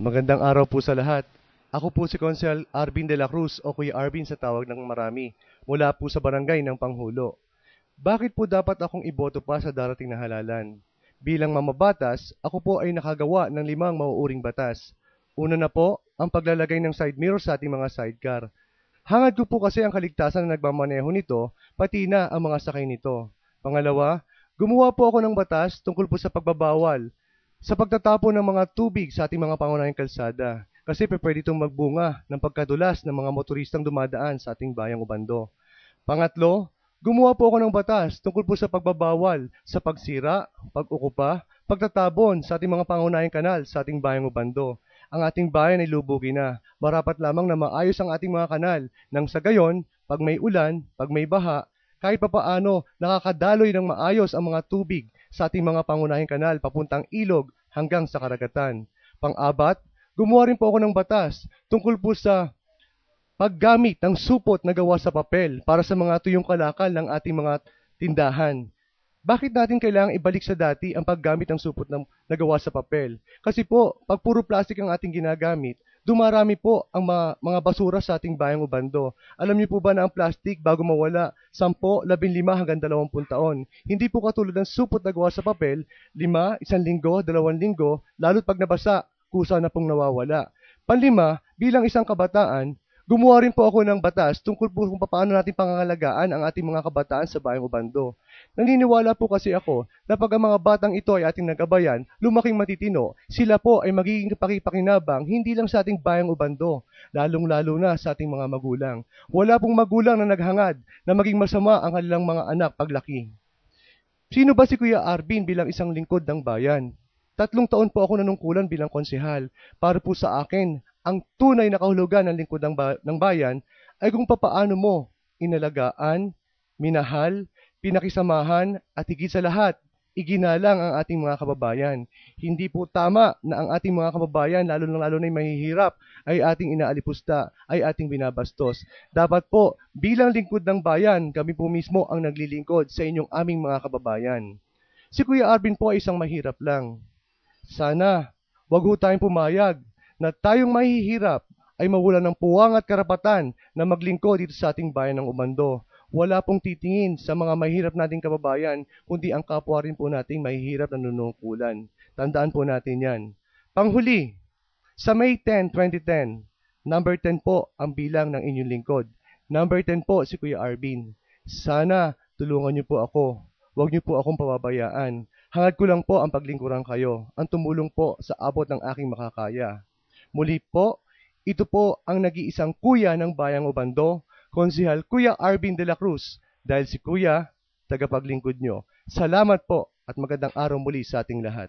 Magandang araw po sa lahat. Ako po si Consel Arvin de la Cruz o Kuya Arvin sa tawag ng marami mula po sa barangay ng Panghulo. Bakit po dapat akong iboto pa sa darating na halalan? Bilang mamabatas, ako po ay nakagawa ng limang mauuring batas. Una na po, ang paglalagay ng side mirror sa ating mga sidecar. Hangad ko po kasi ang kaligtasan na nagmamaneho nito, pati na ang mga sakay nito. Pangalawa, gumawa po ako ng batas tungkol po sa pagbabawal sa pagtatapon ng mga tubig sa ating mga pangunahing kalsada kasi pwede itong magbunga ng pagkadulas ng mga motoristang dumadaan sa ating bayang Ubando. Pangatlo, gumawa po ako ng batas tungkol po sa pagbabawal sa pagsira, pag-ukupa, pagtatabon sa ating mga pangunahing kanal sa ating bayang Ubando. Ang ating bayan ay lubugi na. Marapat lamang na maayos ang ating mga kanal nang sa gayon, pag may ulan, pag may baha, kahit papaano nakakadaloy ng maayos ang mga tubig sa ating mga pangunahing kanal papuntang ilog hanggang sa karagatan. Pang-abat, gumawa rin po ako ng batas tungkol po sa paggamit ng supot na gawa sa papel para sa mga tuyong kalakal ng ating mga tindahan. Bakit natin kailangang ibalik sa dati ang paggamit ng supot na nagawa sa papel? Kasi po, pag puro plastic ang ating ginagamit, dumarami po ang mga, mga basura sa ating bayang Ubando. Alam niyo po ba na ang plastic bago mawala, 10, 15 hanggang 20 taon. Hindi po katulad ng supot na gawa sa papel, 5, isang linggo, dalawang linggo, lalo't pag nabasa, kusa na pong nawawala. Panlima, bilang isang kabataan, gumawa rin po ako ng batas tungkol po kung paano natin pangangalagaan ang ating mga kabataan sa bayang bando. Naniniwala po kasi ako na pag ang mga batang ito ay ating nagabayan, lumaking matitino, sila po ay magiging pakipakinabang hindi lang sa ating bayang Obando, lalong-lalo na sa ating mga magulang. Wala pong magulang na naghangad na maging masama ang kanilang mga anak paglaki. Sino ba si Kuya Arvin bilang isang lingkod ng bayan? Tatlong taon po ako nanungkulan bilang konsehal para po sa akin ang tunay na kahulugan ng lingkod ng, ba- ng bayan ay kung papaano mo inalagaan, minahal, pinakisamahan at higit sa lahat, iginalang ang ating mga kababayan. Hindi po tama na ang ating mga kababayan, lalo na lalo na mahihirap, ay ating inaalipusta, ay ating binabastos. Dapat po, bilang lingkod ng bayan, kami po mismo ang naglilingkod sa inyong aming mga kababayan. Si Kuya Arvin po ay isang mahirap lang. Sana, wag ho tayong pumayag na tayong mahihirap ay mawala ng puwang at karapatan na maglingkod dito sa ating bayan ng Umando. Wala pong titingin sa mga mahirap nating kababayan, kundi ang kapwa rin po nating mahihirap na nunungkulan. Tandaan po natin yan. Panghuli, sa May 10, 2010, number 10 po ang bilang ng inyong lingkod. Number 10 po si Kuya Arbin. Sana tulungan niyo po ako. Huwag niyo po akong pababayaan. Hangad ko lang po ang paglingkuran kayo, ang tumulong po sa abot ng aking makakaya. Muli po, ito po ang nag-iisang kuya ng Bayang Obando, Konsihal Kuya Arvin de la Cruz, dahil si Kuya, tagapaglingkod nyo. Salamat po at magandang araw muli sa ating lahat.